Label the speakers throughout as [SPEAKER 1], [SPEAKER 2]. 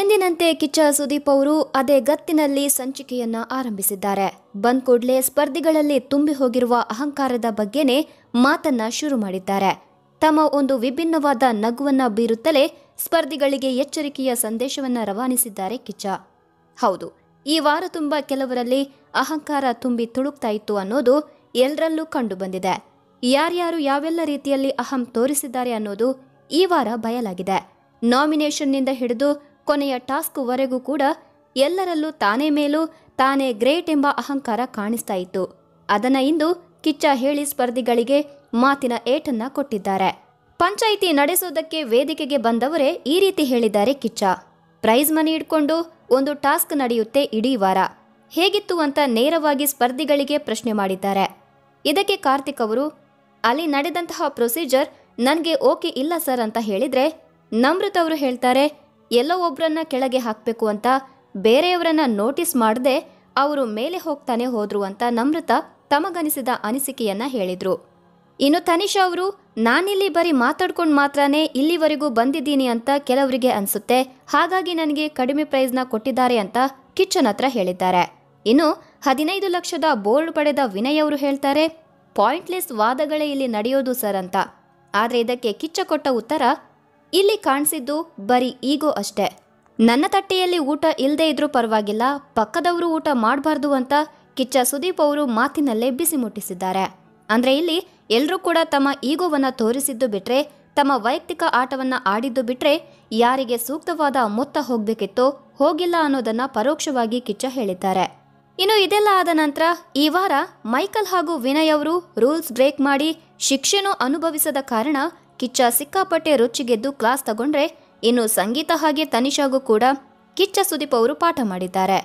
[SPEAKER 1] ಎಂದಿನಂತೆ ಕಿಚ್ಚ ಸುದೀಪ್ ಅವರು ಅದೇ ಗತ್ತಿನಲ್ಲಿ ಸಂಚಿಕೆಯನ್ನ ಆರಂಭಿಸಿದ್ದಾರೆ ಬಂದ್ ಕೂಡಲೇ ಸ್ಪರ್ಧಿಗಳಲ್ಲಿ ತುಂಬಿ ಹೋಗಿರುವ ಅಹಂಕಾರದ ಬಗ್ಗೆನೇ ಮಾತನ್ನ ಶುರು ಮಾಡಿದ್ದಾರೆ ತಮ್ಮ ಒಂದು ವಿಭಿನ್ನವಾದ ನಗುವನ್ನ ಬೀರುತ್ತಲೇ ಸ್ಪರ್ಧಿಗಳಿಗೆ ಎಚ್ಚರಿಕೆಯ ಸಂದೇಶವನ್ನ ರವಾನಿಸಿದ್ದಾರೆ ಕಿಚ್ಚ ಹೌದು ಈ ವಾರ ತುಂಬ ಕೆಲವರಲ್ಲಿ ಅಹಂಕಾರ ತುಂಬಿ ತುಳುಕ್ತಾ ಇತ್ತು ಅನ್ನೋದು ಎಲ್ಲರಲ್ಲೂ ಕಂಡುಬಂದಿದೆ ಯಾರ್ಯಾರು ಯಾವೆಲ್ಲ ರೀತಿಯಲ್ಲಿ ಅಹಂ ತೋರಿಸಿದ್ದಾರೆ ಅನ್ನೋದು ಈ ವಾರ ಬಯಲಾಗಿದೆ ನಾಮಿನೇಷನ್ನಿಂದ ಹಿಡಿದು ಕೊನೆಯ ಟಾಸ್ಕ್ವರೆಗೂ ಕೂಡ ಎಲ್ಲರಲ್ಲೂ ತಾನೇ ಮೇಲೂ ತಾನೇ ಗ್ರೇಟ್ ಎಂಬ ಅಹಂಕಾರ ಕಾಣಿಸ್ತಾ ಇತ್ತು ಅದನ್ನ ಇಂದು ಕಿಚ್ಚ ಹೇಳಿ ಸ್ಪರ್ಧಿಗಳಿಗೆ ಮಾತಿನ ಏಟನ್ನ ಕೊಟ್ಟಿದ್ದಾರೆ ಪಂಚಾಯಿತಿ ನಡೆಸೋದಕ್ಕೆ ವೇದಿಕೆಗೆ ಬಂದವರೇ ಈ ರೀತಿ ಹೇಳಿದ್ದಾರೆ ಕಿಚ್ಚ ಪ್ರೈಸ್ ಮನಿ ಇಟ್ಕೊಂಡು ಒಂದು ಟಾಸ್ಕ್ ನಡೆಯುತ್ತೆ ಇಡೀ ವಾರ ಹೇಗಿತ್ತು ಅಂತ ನೇರವಾಗಿ ಸ್ಪರ್ಧಿಗಳಿಗೆ ಪ್ರಶ್ನೆ ಮಾಡಿದ್ದಾರೆ ಇದಕ್ಕೆ ಕಾರ್ತಿಕ್ ಅವರು ಅಲ್ಲಿ ನಡೆದಂತಹ ಪ್ರೊಸೀಜರ್ ನನಗೆ ಓಕೆ ಇಲ್ಲ ಸರ್ ಅಂತ ಹೇಳಿದ್ರೆ ನಮೃತ್ ಅವರು ಹೇಳ್ತಾರೆ ಎಲ್ಲೋ ಒಬ್ಬರನ್ನ ಕೆಳಗೆ ಹಾಕಬೇಕು ಅಂತ ಬೇರೆಯವರನ್ನ ನೋಟಿಸ್ ಮಾಡದೆ ಅವರು ಮೇಲೆ ಹೋಗ್ತಾನೆ ಹೋದ್ರು ಅಂತ ನಮೃತ ತಮಗನಿಸಿದ ಅನಿಸಿಕೆಯನ್ನ ಹೇಳಿದ್ರು ಇನ್ನು ತನಿಷಾ ಅವರು ನಾನಿಲ್ಲಿ ಬರೀ ಮಾತಾಡ್ಕೊಂಡು ಮಾತ್ರನೇ ಇಲ್ಲಿವರೆಗೂ ಬಂದಿದ್ದೀನಿ ಅಂತ ಕೆಲವರಿಗೆ ಅನಿಸುತ್ತೆ ಹಾಗಾಗಿ ನನಗೆ ಕಡಿಮೆ ಪ್ರೈಸ್ನ ಕೊಟ್ಟಿದ್ದಾರೆ ಅಂತ ಕಿಚನ್ ಹತ್ರ ಹೇಳಿದ್ದಾರೆ ಇನ್ನು ಹದಿನೈದು ಲಕ್ಷದ ಬೋರ್ಡ್ ಪಡೆದ ವಿನಯ್ ಅವರು ಹೇಳ್ತಾರೆ ಪಾಯಿಂಟ್ಲೆಸ್ ವಾದಗಳೇ ಇಲ್ಲಿ ನಡೆಯೋದು ಸರ್ ಅಂತ ಆದರೆ ಇದಕ್ಕೆ ಕಿಚ್ಚ ಕೊಟ್ಟ ಉತ್ತರ ಇಲ್ಲಿ ಕಾಣಿಸಿದ್ದು ಬರೀ ಈಗೋ ಅಷ್ಟೇ ನನ್ನ ತಟ್ಟೆಯಲ್ಲಿ ಊಟ ಇಲ್ಲದೇ ಇದ್ರೂ ಪರವಾಗಿಲ್ಲ ಪಕ್ಕದವರು ಊಟ ಮಾಡಬಾರ್ದು ಅಂತ ಕಿಚ್ಚ ಸುದೀಪ್ ಅವರು ಮಾತಿನಲ್ಲೇ ಬಿಸಿ ಮುಟ್ಟಿಸಿದ್ದಾರೆ ಅಂದ್ರೆ ಇಲ್ಲಿ ಎಲ್ಲರೂ ಕೂಡ ತಮ್ಮ ಈಗೋವನ್ನು ತೋರಿಸಿದ್ದು ಬಿಟ್ರೆ ತಮ್ಮ ವೈಯಕ್ತಿಕ ಆಟವನ್ನು ಆಡಿದ್ದು ಬಿಟ್ರೆ ಯಾರಿಗೆ ಸೂಕ್ತವಾದ ಮೊತ್ತ ಹೋಗ್ಬೇಕಿತ್ತೋ ಹೋಗಿಲ್ಲ ಅನ್ನೋದನ್ನ ಪರೋಕ್ಷವಾಗಿ ಕಿಚ್ಚ ಹೇಳಿದ್ದಾರೆ ಇನ್ನು ಇದೆಲ್ಲ ಆದ ನಂತರ ಈ ವಾರ ಮೈಕಲ್ ಹಾಗೂ ವಿನಯ್ ಅವರು ರೂಲ್ಸ್ ಬ್ರೇಕ್ ಮಾಡಿ ಶಿಕ್ಷೆನೂ ಅನುಭವಿಸದ ಕಾರಣ ಕಿಚ್ಚ ಸಿಕ್ಕಾಪಟ್ಟೆ ರುಚಿಗೆದ್ದು ಕ್ಲಾಸ್ ತಗೊಂಡ್ರೆ ಇನ್ನು ಸಂಗೀತ ಹಾಗೆ ತನಿಷಾಗೂ ಕೂಡ ಕಿಚ್ಚ ಸುದೀಪ್ ಅವರು ಪಾಠ ಮಾಡಿದ್ದಾರೆ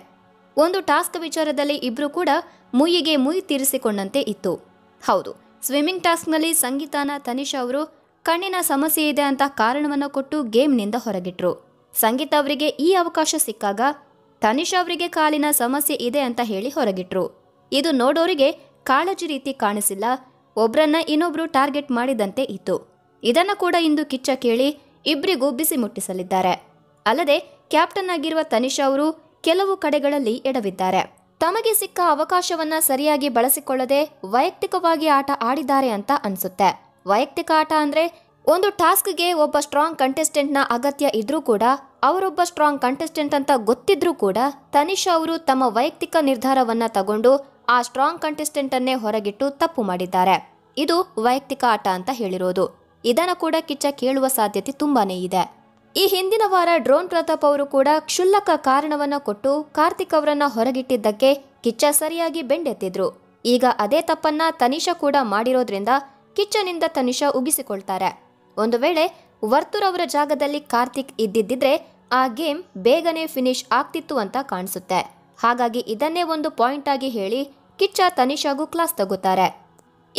[SPEAKER 1] ಒಂದು ಟಾಸ್ಕ್ ವಿಚಾರದಲ್ಲಿ ಇಬ್ರು ಕೂಡ ಮುಯಿಗೆ ಮುಯಿ ತೀರಿಸಿಕೊಂಡಂತೆ ಇತ್ತು ಹೌದು ಸ್ವಿಮ್ಮಿಂಗ್ ಟಾಸ್ಕ್ನಲ್ಲಿ ಸಂಗೀತಾನ ತನಿಷಾ ಅವರು ಕಣ್ಣಿನ ಸಮಸ್ಯೆ ಇದೆ ಅಂತ ಕಾರಣವನ್ನು ಕೊಟ್ಟು ಗೇಮ್ನಿಂದ ಹೊರಗಿಟ್ರು ಸಂಗೀತ ಅವರಿಗೆ ಈ ಅವಕಾಶ ಸಿಕ್ಕಾಗ ತನಿಷಾ ಅವರಿಗೆ ಕಾಲಿನ ಸಮಸ್ಯೆ ಇದೆ ಅಂತ ಹೇಳಿ ಹೊರಗಿಟ್ರು ಇದು ನೋಡೋರಿಗೆ ಕಾಳಜಿ ರೀತಿ ಕಾಣಿಸಿಲ್ಲ ಒಬ್ರನ್ನ ಇನ್ನೊಬ್ರು ಟಾರ್ಗೆಟ್ ಮಾಡಿದಂತೆ ಇತ್ತು ಇದನ್ನು ಕೂಡ ಇಂದು ಕಿಚ್ಚ ಕೇಳಿ ಇಬ್ಬರಿಗೂ ಬಿಸಿ ಮುಟ್ಟಿಸಲಿದ್ದಾರೆ ಅಲ್ಲದೆ ಕ್ಯಾಪ್ಟನ್ ಆಗಿರುವ ತನಿಷಾ ಅವರು ಕೆಲವು ಕಡೆಗಳಲ್ಲಿ ಎಡವಿದ್ದಾರೆ ತಮಗೆ ಸಿಕ್ಕ ಅವಕಾಶವನ್ನ ಸರಿಯಾಗಿ ಬಳಸಿಕೊಳ್ಳದೆ ವೈಯಕ್ತಿಕವಾಗಿ ಆಟ ಆಡಿದ್ದಾರೆ ಅಂತ ಅನ್ಸುತ್ತೆ ವೈಯಕ್ತಿಕ ಆಟ ಅಂದ್ರೆ ಒಂದು ಟಾಸ್ಕ್ಗೆ ಒಬ್ಬ ಸ್ಟ್ರಾಂಗ್ ಕಂಟೆಸ್ಟೆಂಟ್ನ ಅಗತ್ಯ ಇದ್ರೂ ಕೂಡ ಅವರೊಬ್ಬ ಸ್ಟ್ರಾಂಗ್ ಕಂಟೆಸ್ಟೆಂಟ್ ಅಂತ ಗೊತ್ತಿದ್ರೂ ಕೂಡ ತನಿಷಾ ಅವರು ತಮ್ಮ ವೈಯಕ್ತಿಕ ನಿರ್ಧಾರವನ್ನ ತಗೊಂಡು ಆ ಸ್ಟ್ರಾಂಗ್ ಕಂಟೆಸ್ಟೆಂಟ್ ಅನ್ನೇ ಹೊರಗಿಟ್ಟು ತಪ್ಪು ಮಾಡಿದ್ದಾರೆ ಇದು ವೈಯಕ್ತಿಕ ಆಟ ಅಂತ ಹೇಳಿರೋದು ಇದನ್ನು ಕೂಡ ಕಿಚ್ಚ ಕೇಳುವ ಸಾಧ್ಯತೆ ತುಂಬಾನೇ ಇದೆ ಈ ಹಿಂದಿನ ವಾರ ಡ್ರೋನ್ ಪ್ರತಾಪ್ ಅವರು ಕೂಡ ಕ್ಷುಲ್ಲಕ ಕಾರಣವನ್ನ ಕೊಟ್ಟು ಕಾರ್ತಿಕ್ ಅವರನ್ನ ಹೊರಗಿಟ್ಟಿದ್ದಕ್ಕೆ ಕಿಚ್ಚ ಸರಿಯಾಗಿ ಬೆಂಡೆತ್ತಿದ್ರು ಈಗ ಅದೇ ತಪ್ಪನ್ನ ತನಿಷಾ ಕೂಡ ಮಾಡಿರೋದ್ರಿಂದ ಕಿಚ್ಚನಿಂದ ತನಿಷಾ ಉಗಿಸಿಕೊಳ್ತಾರೆ ಒಂದು ವೇಳೆ ವರ್ತೂರ್ ಅವರ ಜಾಗದಲ್ಲಿ ಕಾರ್ತಿಕ್ ಇದ್ದಿದ್ದಿದ್ರೆ ಆ ಗೇಮ್ ಬೇಗನೆ ಫಿನಿಶ್ ಆಗ್ತಿತ್ತು ಅಂತ ಕಾಣಿಸುತ್ತೆ ಹಾಗಾಗಿ ಇದನ್ನೇ ಒಂದು ಪಾಯಿಂಟ್ ಆಗಿ ಹೇಳಿ ಕಿಚ್ಚ ತನಿಷಾಗೂ ಕ್ಲಾಸ್ ತಗೋತಾರೆ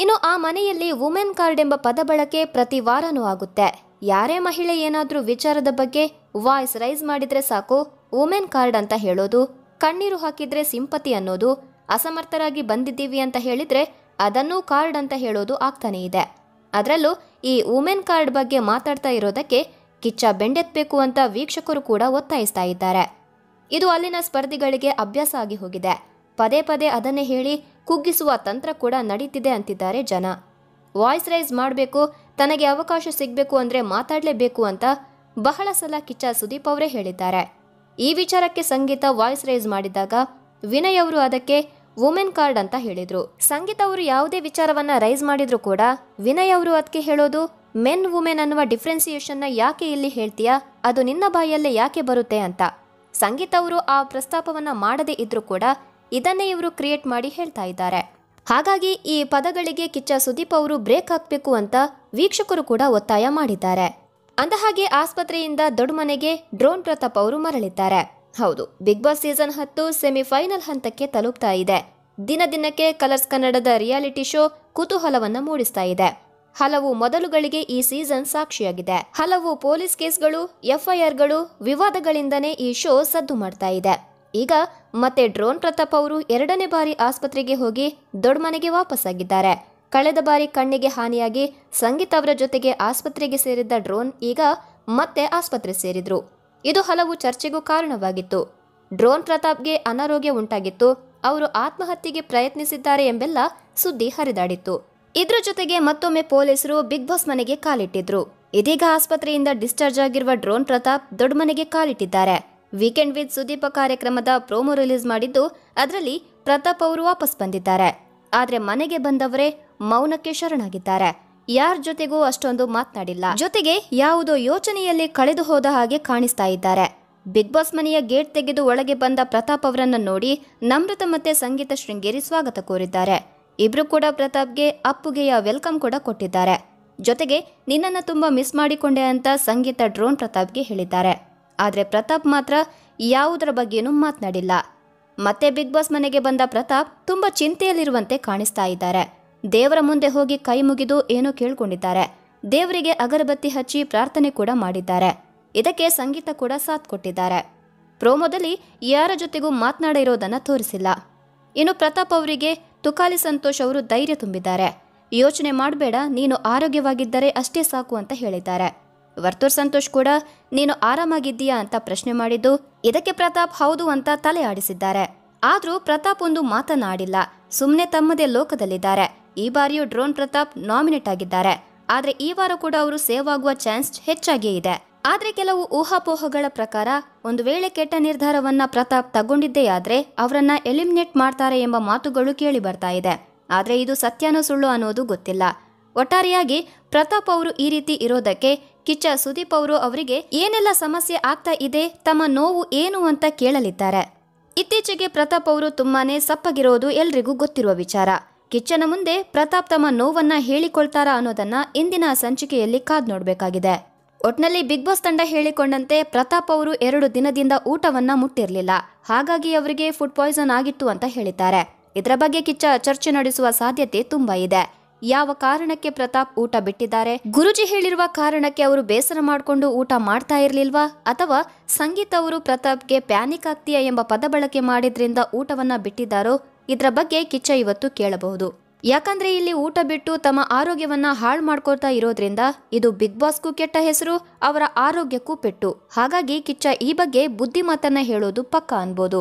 [SPEAKER 1] ಇನ್ನು ಆ ಮನೆಯಲ್ಲಿ ವುಮೆನ್ ಕಾರ್ಡ್ ಎಂಬ ಪದ ಬಳಕೆ ಪ್ರತಿ ವಾರನೂ ಆಗುತ್ತೆ ಯಾರೇ ಮಹಿಳೆ ಏನಾದರೂ ವಿಚಾರದ ಬಗ್ಗೆ ವಾಯ್ಸ್ ರೈಸ್ ಮಾಡಿದ್ರೆ ಸಾಕು ವುಮೆನ್ ಕಾರ್ಡ್ ಅಂತ ಹೇಳೋದು ಕಣ್ಣೀರು ಹಾಕಿದ್ರೆ ಸಿಂಪತಿ ಅನ್ನೋದು ಅಸಮರ್ಥರಾಗಿ ಬಂದಿದ್ದೀವಿ ಅಂತ ಹೇಳಿದ್ರೆ ಅದನ್ನೂ ಕಾರ್ಡ್ ಅಂತ ಹೇಳೋದು ಆಗ್ತಾನೇ ಇದೆ ಅದರಲ್ಲೂ ಈ ವುಮೆನ್ ಕಾರ್ಡ್ ಬಗ್ಗೆ ಮಾತಾಡ್ತಾ ಇರೋದಕ್ಕೆ ಕಿಚ್ಚ ಬೆಂಡೆತ್ಬೇಕು ಅಂತ ವೀಕ್ಷಕರು ಕೂಡ ಒತ್ತಾಯಿಸ್ತಾ ಇದ್ದಾರೆ ಇದು ಅಲ್ಲಿನ ಸ್ಪರ್ಧಿಗಳಿಗೆ ಅಭ್ಯಾಸ ಆಗಿ ಹೋಗಿದೆ ಪದೇ ಪದೇ ಅದನ್ನೇ ಹೇಳಿ ಕುಗ್ಗಿಸುವ ತಂತ್ರ ಕೂಡ ನಡೀತಿದೆ ಅಂತಿದ್ದಾರೆ ಜನ ವಾಯ್ಸ್ ರೈಸ್ ಮಾಡಬೇಕು ತನಗೆ ಅವಕಾಶ ಸಿಗಬೇಕು ಅಂದರೆ ಮಾತಾಡಲೇಬೇಕು ಅಂತ ಬಹಳ ಸಲ ಕಿಚ್ಚ ಸುದೀಪ್ ಅವರೇ ಹೇಳಿದ್ದಾರೆ ಈ ವಿಚಾರಕ್ಕೆ ಸಂಗೀತ ವಾಯ್ಸ್ ರೈಸ್ ಮಾಡಿದಾಗ ವಿನಯ್ ಅವರು ಅದಕ್ಕೆ ವುಮೆನ್ ಕಾರ್ಡ್ ಅಂತ ಹೇಳಿದರು ಸಂಗೀತ ಅವರು ಯಾವುದೇ ವಿಚಾರವನ್ನು ರೈಸ್ ಮಾಡಿದ್ರು ಕೂಡ ವಿನಯ್ ಅವರು ಅದಕ್ಕೆ ಹೇಳೋದು ಮೆನ್ ವುಮೆನ್ ಅನ್ನುವ ಡಿಫ್ರೆನ್ಸಿಯೇಷನ್ನ ಯಾಕೆ ಇಲ್ಲಿ ಹೇಳ್ತೀಯಾ ಅದು ನಿನ್ನ ಬಾಯಲ್ಲೇ ಯಾಕೆ ಬರುತ್ತೆ ಅಂತ ಸಂಗೀತ ಅವರು ಆ ಪ್ರಸ್ತಾಪವನ್ನು ಮಾಡದೇ ಇದ್ರೂ ಕೂಡ ಇದನ್ನೇ ಇವರು ಕ್ರಿಯೇಟ್ ಮಾಡಿ ಹೇಳ್ತಾ ಇದ್ದಾರೆ ಹಾಗಾಗಿ ಈ ಪದಗಳಿಗೆ ಕಿಚ್ಚ ಸುದೀಪ್ ಅವರು ಬ್ರೇಕ್ ಹಾಕಬೇಕು ಅಂತ ವೀಕ್ಷಕರು ಕೂಡ ಒತ್ತಾಯ ಮಾಡಿದ್ದಾರೆ ಅಂದಹಾಗೆ ಆಸ್ಪತ್ರೆಯಿಂದ ದೊಡ್ಡ ಮನೆಗೆ ಡ್ರೋನ್ ಪ್ರತಾಪ್ ಅವರು ಮರಳಿದ್ದಾರೆ ಹೌದು ಬಿಗ್ ಬಾಸ್ ಸೀಸನ್ ಹತ್ತು ಸೆಮಿಫೈನಲ್ ಹಂತಕ್ಕೆ ತಲುಪ್ತಾ ಇದೆ ದಿನ ದಿನಕ್ಕೆ ಕಲರ್ಸ್ ಕನ್ನಡದ ರಿಯಾಲಿಟಿ ಶೋ ಕುತೂಹಲವನ್ನ ಮೂಡಿಸ್ತಾ ಇದೆ ಹಲವು ಮೊದಲುಗಳಿಗೆ ಈ ಸೀಸನ್ ಸಾಕ್ಷಿಯಾಗಿದೆ ಹಲವು ಪೊಲೀಸ್ ಕೇಸ್ಗಳು ಎಫ್ಐಆರ್ಗಳು ವಿವಾದಗಳಿಂದನೇ ಈ ಶೋ ಸದ್ದು ಮಾಡ್ತಾ ಇದೆ ಈಗ ಮತ್ತೆ ಡ್ರೋನ್ ಪ್ರತಾಪ್ ಅವರು ಎರಡನೇ ಬಾರಿ ಆಸ್ಪತ್ರೆಗೆ ಹೋಗಿ ದೊಡ್ಡ ಮನೆಗೆ ವಾಪಸ್ಸಾಗಿದ್ದಾರೆ ಕಳೆದ ಬಾರಿ ಕಣ್ಣಿಗೆ ಹಾನಿಯಾಗಿ ಸಂಗೀತ ಅವರ ಜೊತೆಗೆ ಆಸ್ಪತ್ರೆಗೆ ಸೇರಿದ್ದ ಡ್ರೋನ್ ಈಗ ಮತ್ತೆ ಆಸ್ಪತ್ರೆ ಸೇರಿದ್ರು ಇದು ಹಲವು ಚರ್ಚೆಗೂ ಕಾರಣವಾಗಿತ್ತು ಡ್ರೋನ್ ಪ್ರತಾಪ್ಗೆ ಅನಾರೋಗ್ಯ ಉಂಟಾಗಿತ್ತು ಅವರು ಆತ್ಮಹತ್ಯೆಗೆ ಪ್ರಯತ್ನಿಸಿದ್ದಾರೆ ಎಂಬೆಲ್ಲ ಸುದ್ದಿ ಹರಿದಾಡಿತ್ತು ಇದ್ರ ಜೊತೆಗೆ ಮತ್ತೊಮ್ಮೆ ಪೊಲೀಸರು ಬಿಗ್ ಬಾಸ್ ಮನೆಗೆ ಕಾಲಿಟ್ಟಿದ್ರು ಇದೀಗ ಆಸ್ಪತ್ರೆಯಿಂದ ಡಿಸ್ಚಾರ್ಜ್ ಆಗಿರುವ ಡ್ರೋನ್ ಪ್ರತಾಪ್ ದೊಡ್ಡ ಮನೆಗೆ ಕಾಲಿಟ್ಟಿದ್ದಾರೆ ವೀಕೆಂಡ್ ವಿತ್ ಸುದೀಪ ಕಾರ್ಯಕ್ರಮದ ಪ್ರೋಮೋ ರಿಲೀಸ್ ಮಾಡಿದ್ದು ಅದರಲ್ಲಿ ಪ್ರತಾಪ್ ಅವರು ವಾಪಸ್ ಬಂದಿದ್ದಾರೆ ಆದರೆ ಮನೆಗೆ ಬಂದವರೇ ಮೌನಕ್ಕೆ ಶರಣಾಗಿದ್ದಾರೆ ಯಾರ ಜೊತೆಗೂ ಅಷ್ಟೊಂದು ಮಾತನಾಡಿಲ್ಲ ಜೊತೆಗೆ ಯಾವುದೋ ಯೋಚನೆಯಲ್ಲಿ ಕಳೆದು ಹೋದ ಹಾಗೆ ಕಾಣಿಸ್ತಾ ಇದ್ದಾರೆ ಬಿಗ್ ಬಾಸ್ ಮನೆಯ ಗೇಟ್ ತೆಗೆದು ಒಳಗೆ ಬಂದ ಪ್ರತಾಪ್ ಅವರನ್ನು ನೋಡಿ ನಮ್ರತ ಮತ್ತೆ ಸಂಗೀತ ಶೃಂಗೇರಿ ಸ್ವಾಗತ ಕೋರಿದ್ದಾರೆ ಇಬ್ರು ಕೂಡ ಪ್ರತಾಪ್ಗೆ ಅಪ್ಪುಗೆಯ ವೆಲ್ಕಮ್ ಕೂಡ ಕೊಟ್ಟಿದ್ದಾರೆ ಜೊತೆಗೆ ನಿನ್ನನ್ನು ತುಂಬಾ ಮಿಸ್ ಮಾಡಿಕೊಂಡೆ ಅಂತ ಸಂಗೀತ ಡ್ರೋನ್ ಪ್ರತಾಪ್ಗೆ ಹೇಳಿದ್ದಾರೆ ಆದರೆ ಪ್ರತಾಪ್ ಮಾತ್ರ ಯಾವುದರ ಬಗ್ಗೆನೂ ಮಾತನಾಡಿಲ್ಲ ಮತ್ತೆ ಬಿಗ್ ಬಾಸ್ ಮನೆಗೆ ಬಂದ ಪ್ರತಾಪ್ ತುಂಬ ಚಿಂತೆಯಲ್ಲಿರುವಂತೆ ಕಾಣಿಸ್ತಾ ಇದ್ದಾರೆ ದೇವರ ಮುಂದೆ ಹೋಗಿ ಕೈ ಮುಗಿದು ಏನೋ ಕೇಳ್ಕೊಂಡಿದ್ದಾರೆ ದೇವರಿಗೆ ಅಗರಬತ್ತಿ ಹಚ್ಚಿ ಪ್ರಾರ್ಥನೆ ಕೂಡ ಮಾಡಿದ್ದಾರೆ ಇದಕ್ಕೆ ಸಂಗೀತ ಕೂಡ ಸಾಥ್ ಕೊಟ್ಟಿದ್ದಾರೆ ಪ್ರೋಮೋದಲ್ಲಿ ಯಾರ ಜೊತೆಗೂ ಮಾತನಾಡಿರೋದನ್ನ ತೋರಿಸಿಲ್ಲ ಇನ್ನು ಪ್ರತಾಪ್ ಅವರಿಗೆ ತುಕಾಲಿ ಸಂತೋಷ್ ಅವರು ಧೈರ್ಯ ತುಂಬಿದ್ದಾರೆ ಯೋಚನೆ ಮಾಡಬೇಡ ನೀನು ಆರೋಗ್ಯವಾಗಿದ್ದರೆ ಅಷ್ಟೇ ಸಾಕು ಅಂತ ಹೇಳಿದ್ದಾರೆ ವರ್ತೂರ್ ಸಂತೋಷ್ ಕೂಡ ನೀನು ಆರಾಮಾಗಿದ್ದೀಯಾ ಅಂತ ಪ್ರಶ್ನೆ ಮಾಡಿದ್ದು ಇದಕ್ಕೆ ಪ್ರತಾಪ್ ಹೌದು ಅಂತ ತಲೆ ಆಡಿಸಿದ್ದಾರೆ ಆದ್ರೂ ಪ್ರತಾಪ್ ಒಂದು ಮಾತನಾಡಿಲ್ಲ ಸುಮ್ಮನೆ ತಮ್ಮದೇ ಲೋಕದಲ್ಲಿದ್ದಾರೆ ಈ ಬಾರಿಯೂ ಡ್ರೋನ್ ಪ್ರತಾಪ್ ನಾಮಿನೇಟ್ ಆಗಿದ್ದಾರೆ ಆದ್ರೆ ಈ ವಾರ ಕೂಡ ಅವರು ಸೇವ್ ಆಗುವ ಚಾನ್ಸ್ ಹೆಚ್ಚಾಗಿಯೇ ಇದೆ ಆದ್ರೆ ಕೆಲವು ಊಹಾಪೋಹಗಳ ಪ್ರಕಾರ ಒಂದು ವೇಳೆ ಕೆಟ್ಟ ನಿರ್ಧಾರವನ್ನ ಪ್ರತಾಪ್ ತಗೊಂಡಿದ್ದೇ ಆದ್ರೆ ಅವರನ್ನ ಎಲಿಮಿನೇಟ್ ಮಾಡ್ತಾರೆ ಎಂಬ ಮಾತುಗಳು ಕೇಳಿ ಬರ್ತಾ ಇದೆ ಆದರೆ ಇದು ಸತ್ಯಾನ ಸುಳ್ಳು ಅನ್ನೋದು ಗೊತ್ತಿಲ್ಲ ಒಟ್ಟಾರೆಯಾಗಿ ಪ್ರತಾಪ್ ಅವರು ಈ ರೀತಿ ಇರೋದಕ್ಕೆ ಕಿಚ್ಚ ಸುದೀಪ್ ಅವರು ಅವರಿಗೆ ಏನೆಲ್ಲ ಸಮಸ್ಯೆ ಆಗ್ತಾ ಇದೆ ತಮ್ಮ ನೋವು ಏನು ಅಂತ ಕೇಳಲಿದ್ದಾರೆ ಇತ್ತೀಚೆಗೆ ಪ್ರತಾಪ್ ಅವರು ತುಂಬಾನೇ ಸಪ್ಪಗಿರೋದು ಎಲ್ರಿಗೂ ಗೊತ್ತಿರುವ ವಿಚಾರ ಕಿಚ್ಚನ ಮುಂದೆ ಪ್ರತಾಪ್ ತಮ್ಮ ನೋವನ್ನ ಹೇಳಿಕೊಳ್ತಾರಾ ಅನ್ನೋದನ್ನ ಇಂದಿನ ಸಂಚಿಕೆಯಲ್ಲಿ ಕಾದ್ ನೋಡಬೇಕಾಗಿದೆ ಒಟ್ನಲ್ಲಿ ಬಿಗ್ ಬಾಸ್ ತಂಡ ಹೇಳಿಕೊಂಡಂತೆ ಪ್ರತಾಪ್ ಅವರು ಎರಡು ದಿನದಿಂದ ಊಟವನ್ನ ಮುಟ್ಟಿರಲಿಲ್ಲ ಹಾಗಾಗಿ ಅವರಿಗೆ ಫುಡ್ ಪಾಯ್ಸನ್ ಆಗಿತ್ತು ಅಂತ ಹೇಳಿದ್ದಾರೆ ಇದರ ಬಗ್ಗೆ ಕಿಚ್ಚ ಚರ್ಚೆ ನಡೆಸುವ ಸಾಧ್ಯತೆ ತುಂಬಾ ಇದೆ ಯಾವ ಕಾರಣಕ್ಕೆ ಪ್ರತಾಪ್ ಊಟ ಬಿಟ್ಟಿದ್ದಾರೆ ಗುರುಜಿ ಹೇಳಿರುವ ಕಾರಣಕ್ಕೆ ಅವರು ಬೇಸರ ಮಾಡಿಕೊಂಡು ಊಟ ಮಾಡ್ತಾ ಇರಲಿಲ್ವಾ ಅಥವಾ ಸಂಗೀತ ಅವರು ಪ್ರತಾಪ್ಗೆ ಪ್ಯಾನಿಕ್ ಆಗ್ತೀಯಾ ಎಂಬ ಪದ ಬಳಕೆ ಮಾಡಿದ್ರಿಂದ ಊಟವನ್ನ ಬಿಟ್ಟಿದ್ದಾರೋ ಇದರ ಬಗ್ಗೆ ಕಿಚ್ಚ ಇವತ್ತು ಕೇಳಬಹುದು ಯಾಕಂದ್ರೆ ಇಲ್ಲಿ ಊಟ ಬಿಟ್ಟು ತಮ್ಮ ಆರೋಗ್ಯವನ್ನ ಹಾಳು ಮಾಡ್ಕೊಳ್ತಾ ಇರೋದ್ರಿಂದ ಇದು ಬಿಗ್ ಬಾಸ್ಗೂ ಕೆಟ್ಟ ಹೆಸರು ಅವರ ಆರೋಗ್ಯಕ್ಕೂ ಪೆಟ್ಟು ಹಾಗಾಗಿ ಕಿಚ್ಚ ಈ ಬಗ್ಗೆ ಬುದ್ಧಿಮಾತನ್ನ ಹೇಳೋದು ಪಕ್ಕಾ ಅನ್ಬೋದು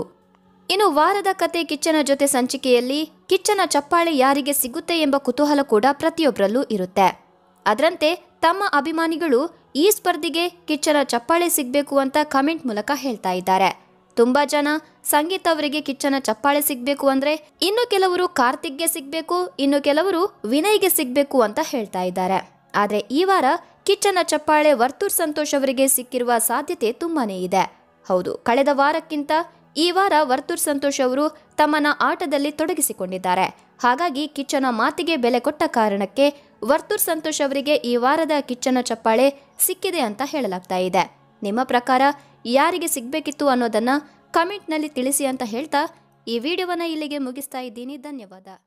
[SPEAKER 1] ಇನ್ನು ವಾರದ ಕತೆ ಕಿಚ್ಚನ ಜೊತೆ ಸಂಚಿಕೆಯಲ್ಲಿ ಕಿಚ್ಚನ ಚಪ್ಪಾಳೆ ಯಾರಿಗೆ ಸಿಗುತ್ತೆ ಎಂಬ ಕುತೂಹಲ ಕೂಡ ಪ್ರತಿಯೊಬ್ಬರಲ್ಲೂ ಇರುತ್ತೆ ಅದರಂತೆ ತಮ್ಮ ಅಭಿಮಾನಿಗಳು ಈ ಸ್ಪರ್ಧೆಗೆ ಕಿಚ್ಚನ ಚಪ್ಪಾಳೆ ಸಿಗಬೇಕು ಅಂತ ಕಮೆಂಟ್ ಮೂಲಕ ಹೇಳ್ತಾ ಇದ್ದಾರೆ ತುಂಬಾ ಜನ ಸಂಗೀತ ಅವರಿಗೆ ಕಿಚ್ಚನ ಚಪ್ಪಾಳೆ ಸಿಗಬೇಕು ಅಂದ್ರೆ ಇನ್ನು ಕೆಲವರು ಕಾರ್ತಿಕ್ಗೆ ಸಿಗಬೇಕು ಇನ್ನು ಕೆಲವರು ವಿನಯ್ಗೆ ಸಿಗಬೇಕು ಅಂತ ಹೇಳ್ತಾ ಇದ್ದಾರೆ ಆದರೆ ಈ ವಾರ ಕಿಚ್ಚನ ಚಪ್ಪಾಳೆ ವರ್ತೂರ್ ಸಂತೋಷ್ ಅವರಿಗೆ ಸಿಕ್ಕಿರುವ ಸಾಧ್ಯತೆ ತುಂಬಾನೇ ಇದೆ ಹೌದು ಕಳೆದ ವಾರಕ್ಕಿಂತ ಈ ವಾರ ವರ್ತೂರ್ ಸಂತೋಷ್ ಅವರು ತಮ್ಮನ ಆಟದಲ್ಲಿ ತೊಡಗಿಸಿಕೊಂಡಿದ್ದಾರೆ ಹಾಗಾಗಿ ಕಿಚ್ಚನ ಮಾತಿಗೆ ಬೆಲೆ ಕೊಟ್ಟ ಕಾರಣಕ್ಕೆ ವರ್ತೂರ್ ಸಂತೋಷ್ ಅವರಿಗೆ ಈ ವಾರದ ಕಿಚ್ಚನ ಚಪ್ಪಾಳೆ ಸಿಕ್ಕಿದೆ ಅಂತ ಹೇಳಲಾಗ್ತಾ ಇದೆ ನಿಮ್ಮ ಪ್ರಕಾರ ಯಾರಿಗೆ ಸಿಗಬೇಕಿತ್ತು ಅನ್ನೋದನ್ನು ಕಮೆಂಟ್ನಲ್ಲಿ ತಿಳಿಸಿ ಅಂತ ಹೇಳ್ತಾ ಈ ವಿಡಿಯೋವನ್ನು ಇಲ್ಲಿಗೆ ಮುಗಿಸ್ತಾ ಇದ್ದೀನಿ ಧನ್ಯವಾದ